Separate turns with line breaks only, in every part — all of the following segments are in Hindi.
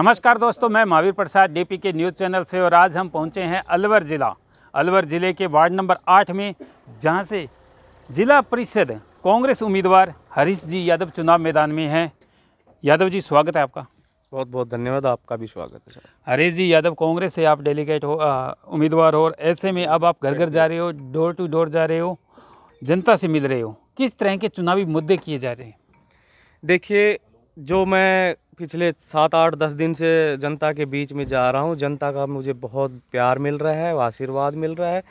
नमस्कार दोस्तों मैं Mahavir Prasad D K news channel से और आज हम पहुंचे हैं अलवर ज़िला अलवर ज़िले के वार्ड नंबर आठ में जहां से ज़िला परिषद कांग्रेस उम्मीदवार हरीश जी यादव चुनाव मैदान में हैं यादव जी स्वागत है आपका बहुत बहुत धन्यवाद आपका भी स्वागत है हरीश जी यादव कांग्रेस से आप डेलीगेट हो उम्मीदवार हो और ऐसे में अब आप घर घर जा रहे हो डोर टू डोर जा
रहे हो जनता से मिल रहे हो किस तरह के चुनावी मुद्दे किए जा रहे हैं देखिए जो मैं पिछले सात आठ दस दिन से जनता के बीच में जा रहा हूँ जनता का मुझे बहुत प्यार मिल रहा है आशीर्वाद मिल रहा है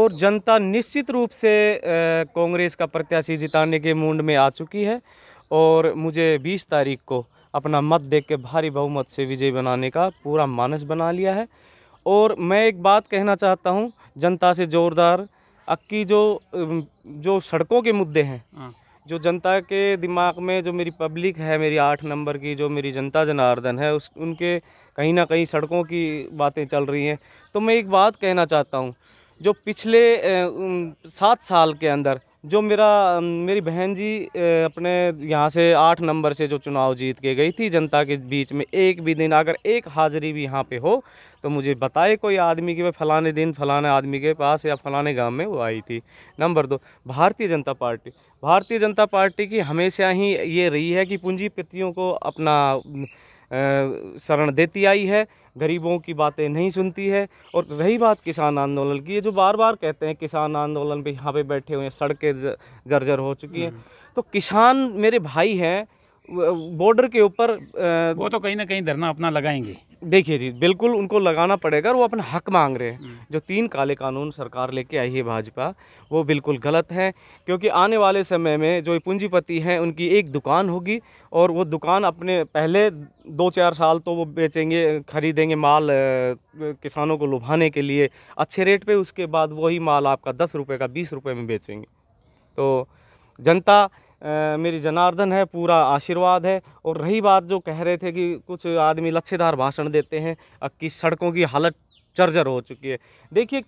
और जनता निश्चित रूप से कांग्रेस का प्रत्याशी जिताने के मूड में आ चुकी है और मुझे बीस तारीख को अपना मत देख के भारी बहुमत से विजय बनाने का पूरा मानस बना लिया है और मैं एक बात कहना चाहता हूँ जनता से ज़ोरदार अक्की जो जो सड़कों के मुद्दे हैं हाँ। जो जनता के दिमाग में जो मेरी पब्लिक है मेरी आठ नंबर की जो मेरी जनता जनार्दन है उस उनके कहीं ना कहीं सड़कों की बातें चल रही हैं तो मैं एक बात कहना चाहता हूँ जो पिछले सात साल के अंदर जो मेरा मेरी बहन जी अपने यहाँ से आठ नंबर से जो चुनाव जीत के गई थी जनता के बीच में एक भी दिन अगर एक हाज़िरी भी यहाँ पे हो तो मुझे बताए कोई आदमी कि वह फलाने दिन फलाने आदमी के पास या फलाने गांव में वो आई थी नंबर दो भारतीय जनता पार्टी भारतीय जनता पार्टी की हमेशा ही ये रही है कि पूंजीपतियों को अपना शरण देती आई है गरीबों की बातें नहीं सुनती है और रही बात किसान आंदोलन की ये जो बार बार कहते हैं किसान आंदोलन पे यहाँ पे बैठे हुए हैं सड़कें जर्जर हो चुकी हैं हम्म। तो किसान मेरे भाई हैं बॉर्डर के ऊपर वो तो कहीं ना कहीं धरना अपना लगाएंगे देखिए जी बिल्कुल उनको लगाना पड़ेगा और वो अपना हक मांग रहे हैं हम्म। जो तीन काले कानून सरकार लेके आई है भाजपा वो बिल्कुल गलत है क्योंकि आने वाले समय में जो पूंजीपति हैं उनकी एक दुकान होगी और वो दुकान अपने पहले दो चार साल तो वो बेचेंगे खरीदेंगे माल किसानों को लुभाने के लिए अच्छे रेट पर उसके बाद वही माल आपका दस रुपये का बीस रुपये में बेचेंगे तो जनता मेरी जनार्दन है पूरा आशीर्वाद है और रही बात जो कह रहे थे कि कुछ आदमी लच्छेदार भाषण देते हैं अब की सड़कों की हालत जर्जर हो चुकी है देखिए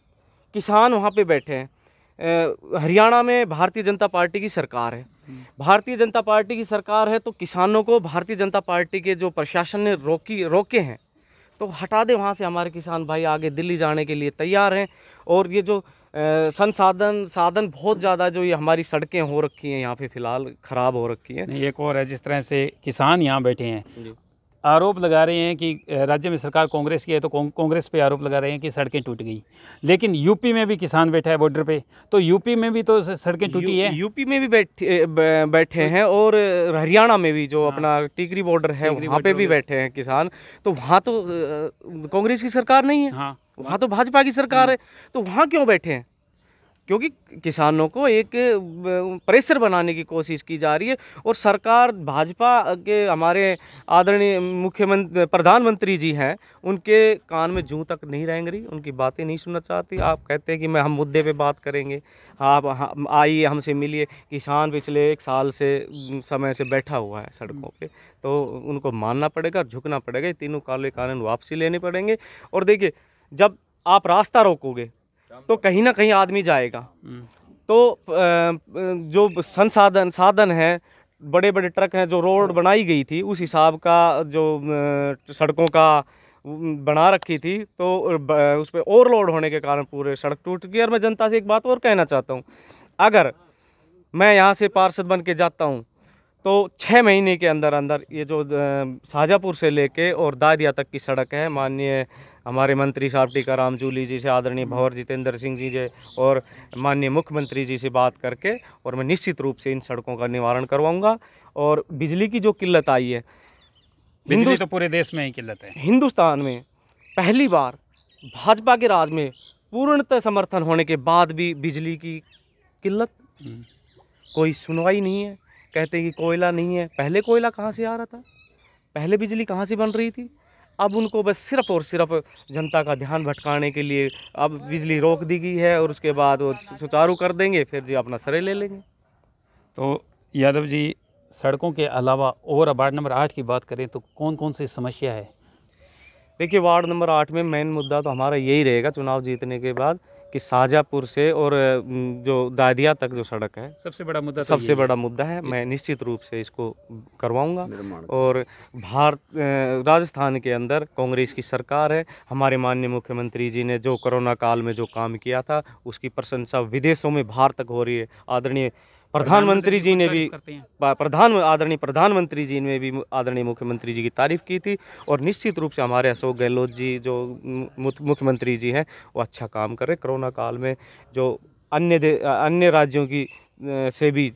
किसान वहाँ पे बैठे हैं हरियाणा में भारतीय जनता पार्टी की सरकार है भारतीय जनता पार्टी की सरकार है तो किसानों को भारतीय जनता पार्टी के जो प्रशासन ने रोकी रोके हैं तो हटा दे वहाँ से हमारे किसान भाई आगे दिल्ली जाने के लिए तैयार हैं और ये जो संसाधन साधन बहुत ज़्यादा जो ये हमारी सड़कें हो रखी हैं यहाँ पे फ़िलहाल ख़राब हो रखी हैं एक और है जिस तरह
से किसान यहाँ बैठे हैं आरोप लगा रहे हैं कि राज्य में सरकार कांग्रेस की है तो कांग्रेस पे आरोप लगा रहे हैं कि सड़कें टूट गई लेकिन यूपी में भी किसान बैठा है बॉर्डर पे तो यूपी में
भी तो सड़कें टूटी यू, है यूपी में भी बैठे बैठे हैं और हरियाणा में भी जो हाँ। अपना टीकरी बॉर्डर है वहाँ पे भी बैठे हैं किसान तो वहाँ तो कांग्रेस की सरकार नहीं है हाँ वहाँ तो भाजपा की सरकार हाँ। है तो वहाँ क्यों बैठे हैं क्योंकि किसानों को एक प्रेशर बनाने की कोशिश की जा रही है और सरकार भाजपा के हमारे आदरणीय मुख्यमंत्री प्रधानमंत्री जी हैं उनके कान में जूं तक नहीं रहेंग रही उनकी बातें नहीं सुनना चाहती आप कहते हैं कि मैं हम मुद्दे पे बात करेंगे आप आइए हमसे मिलिए किसान पिछले एक साल से समय से बैठा हुआ है सड़कों पर तो उनको मानना पड़ेगा झुकना पड़ेगा तीनों काले कानून वापसी लेने पड़ेंगे और देखिए जब आप रास्ता रोकोगे तो कहीं ना कहीं आदमी जाएगा तो जो संसाधन साधन है बड़े बड़े ट्रक हैं जो रोड बनाई गई थी उस हिसाब का जो सड़कों का बना रखी थी तो उस पर ओवरलोड होने के कारण पूरे सड़क टूट गई और मैं जनता से एक बात और कहना चाहता हूँ अगर मैं यहाँ से पार्षद बन के जाता हूँ तो छः महीने के अंदर अंदर ये जो शाहजहाँपुर से लेके और दादिया तक की सड़क है माननीय हमारे मंत्री साहब टीका जूली जी से आदरणीय हम्म। भंवर जितेंद्र सिंह जी से और माननीय मुख्यमंत्री जी से बात करके और मैं निश्चित रूप से इन सड़कों का निवारण करवाऊँगा और बिजली की जो किल्लत आई है बिजली तो
पूरे देश में ही किल्लत है
हिंदुस्तान में पहली बार भाजपा के राज में पूर्णतः समर्थन होने के बाद भी बिजली की किल्लत हम्म। कोई सुनवाई नहीं है कहते हैं कि कोयला नहीं है पहले कोयला कहाँ से आ रहा था पहले बिजली कहाँ से बन रही थी अब उनको बस सिर्फ और सिर्फ जनता का ध्यान भटकाने के लिए अब बिजली रोक दी गई है और उसके बाद वो सुचारू कर देंगे फिर जी अपना सरे ले लेंगे तो यादव जी सड़कों के अलावा और वार्ड नंबर आठ की बात करें तो कौन कौन सी समस्या है देखिए वार्ड नंबर आठ में मेन मुद्दा तो हमारा यही रहेगा चुनाव जीतने के बाद कि शाहजहाँपुर से और जो दादिया तक जो सड़क है
सबसे बड़ा मुद्दा तो सबसे बड़ा मुद्दा
है मैं निश्चित रूप से इसको करवाऊंगा और भारत राजस्थान के अंदर कांग्रेस की सरकार है हमारे माननीय मुख्यमंत्री जी ने जो कोरोना काल में जो काम किया था उसकी प्रशंसा विदेशों में भारत तक हो रही है आदरणीय प्रधानमंत्री जी ने भी प्रधान आदरणीय प्रधानमंत्री जी ने भी आदरणीय मुख्यमंत्री जी की तारीफ की थी और निश्चित रूप से हमारे अशोक गहलोत जी जो मुख्यमंत्री जी हैं वो अच्छा काम कर रहे कोरोना काल में जो अन्य अन्य राज्यों की से भी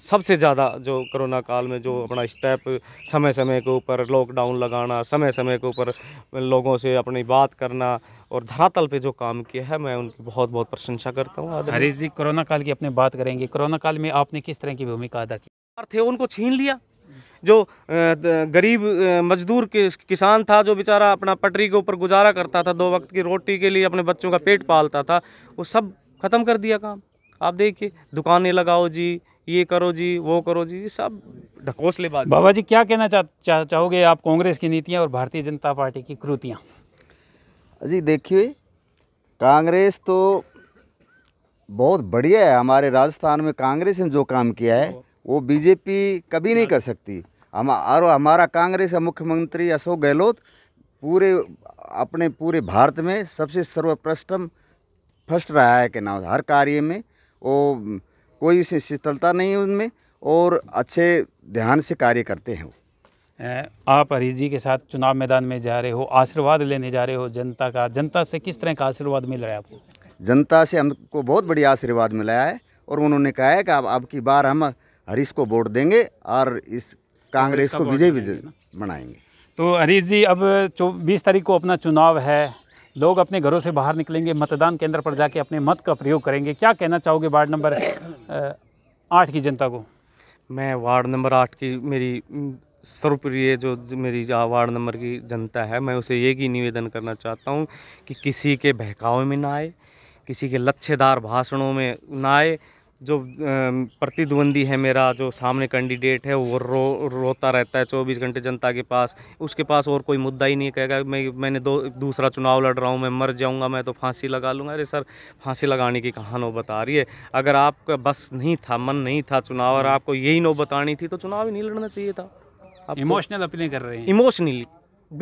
सबसे ज़्यादा जो कोरोना काल में जो अपना स्टेप समय समय के ऊपर लॉकडाउन लगाना समय समय के ऊपर लोगों से अपनी बात करना और धरातल पे जो काम किया है मैं उनकी बहुत बहुत प्रशंसा करता हूँ हरीश जी कोरोना काल की अपने बात करेंगे कोरोना काल में आपने किस तरह की भूमिका अदा की थे उनको छीन लिया जो गरीब मजदूर के किसान था जो बेचारा अपना पटरी के ऊपर गुजारा करता था दो वक्त की रोटी के लिए अपने बच्चों का पेट पालता था वो सब ख़त्म कर दिया काम आप देखिए दुकानें लगाओ जी ये करो जी वो करो जी ये सब ढकोसले बात बाबा जी
क्या कहना चा, चा, चाहोगे आप कांग्रेस की नीतियाँ और भारतीय जनता पार्टी की कृतियाँ
जी देखिए कांग्रेस तो बहुत बढ़िया है हमारे राजस्थान में कांग्रेस ने जो काम किया है वो बीजेपी कभी नहीं कर सकती हम और हमारा कांग्रेस का मुख्यमंत्री अशोक गहलोत पूरे अपने पूरे भारत में सबसे सर्वप्रष्टम फर्स्ट रहा है के नाम हर कार्य में वो कोई शीतलता नहीं है उनमें और अच्छे ध्यान से कार्य करते हैं वो
आप हरीश जी के साथ चुनाव मैदान में जा रहे हो आशीर्वाद लेने जा रहे हो जनता का जनता से किस तरह का आशीर्वाद मिल रहा है आपको
जनता से हमको बहुत बढ़िया आशीर्वाद मिला है और उन्होंने कहा है कि आप आपकी बार हम हरीश को वोट देंगे और इस कांग्रेस को विजय भी बनाएंगे
तो हरीश जी अब चौबीस तारीख को अपना चुनाव है लोग अपने घरों से बाहर निकलेंगे मतदान केंद्र पर जाके अपने मत का प्रयोग करेंगे क्या कहना चाहोगे वार्ड
नंबर आठ की जनता को मैं वार्ड नंबर आठ की मेरी सर्वप्रिय जो मेरी वार्ड नंबर की जनता है मैं उसे ये की निवेदन करना चाहता हूँ कि किसी के बहकावे में ना आए किसी के लच्छेदार भाषणों में ना आए जो प्रतिद्वंदी है मेरा जो सामने कैंडिडेट है वो रो रोता रहता है चौबीस घंटे जनता के पास उसके पास और कोई मुद्दा ही नहीं कहेगा मैं मैंने दो दूसरा चुनाव लड़ रहा हूँ मैं मर जाऊँगा मैं तो फांसी लगा लूँगा अरे सर फांसी लगाने की कहाँ नौ बता रही है अगर आपका बस नहीं था मन नहीं था चुनाव और आपको यही नौ बतानी थी तो चुनाव ही नहीं लड़ना चाहिए था इमोशनल
तो अपने कर रहे हैं
इमोशनली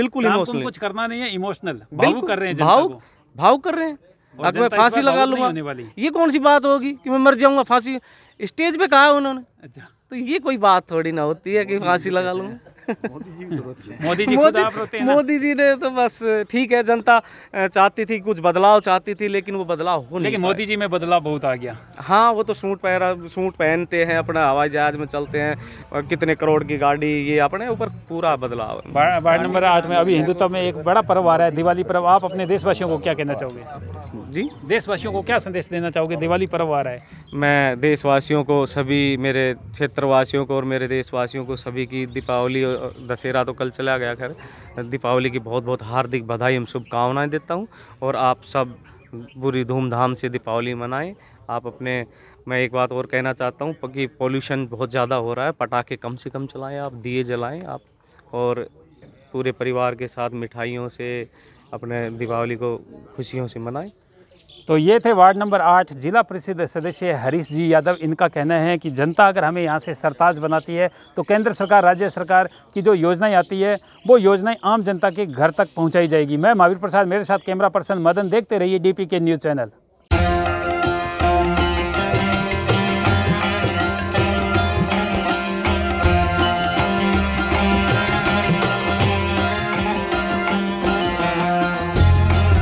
बिल्कुल इमोशनल कुछ
करना नहीं है इमोशनल भावुक कर रहे हैं भाव
भावुक कर रहे हैं अगर मैं फांसी लगा लूंगा ये कौन सी बात होगी कि मैं मर जाऊंगा फांसी स्टेज पे कहा उन्होंने अच्छा तो ये कोई बात थोड़ी ना होती है कि तो फांसी लगा लूंगा मोदी जी मोदी जी मोदी जी ने तो बस ठीक है जनता चाहती थी कुछ बदलाव चाहती थी लेकिन वो बदलाव हो नहीं मोदी जी में बदलाव बहुत आ गया हाँ वो तो सूट पहरा सूट पहनते हैं अपना हवाई जहाज में चलते हैं कितने करोड़ की गाड़ी ये अपने ऊपर पूरा बदलाव वार्ड नंबर आठ में अभी हिंदुत्व में एक बड़ा
पर्व आ रहा है दिवाली पर्व आप अपने देशवासियों को क्या कहना चाहोगे जी देशवासियों को क्या संदेश देना चाहोगे दिवाली पर्व आ रहा है
मैं देशवासियों को सभी मेरे क्षेत्रवासियों को और मेरे देशवासियों को सभी की दीपावली और दशहरा तो कल चला गया खैर दीपावली की बहुत बहुत हार्दिक बधाई एवं शुभकामनाएँ देता हूँ और आप सब बुरी धूमधाम से दीपावली मनाएं आप अपने मैं एक बात और कहना चाहता हूँ कि पॉल्यूशन बहुत ज़्यादा हो रहा है पटाखे कम से कम चलाएं आप दिए जलाएं आप और पूरे परिवार के साथ मिठाइयों से अपने दीपावली को खुशियों से मनाएं
तो ये थे वार्ड नंबर आठ जिला परिषद सदस्य हरीश जी यादव इनका कहना है कि जनता अगर हमें यहाँ से सरताज बनाती है तो केंद्र सरकार राज्य सरकार की जो योजनाएं आती है वो योजनाएं आम जनता के घर तक पहुँचाई जाएगी मैं महावीर प्रसाद मेरे साथ कैमरा पर्सन मदन देखते रहिए डी के न्यूज़ चैनल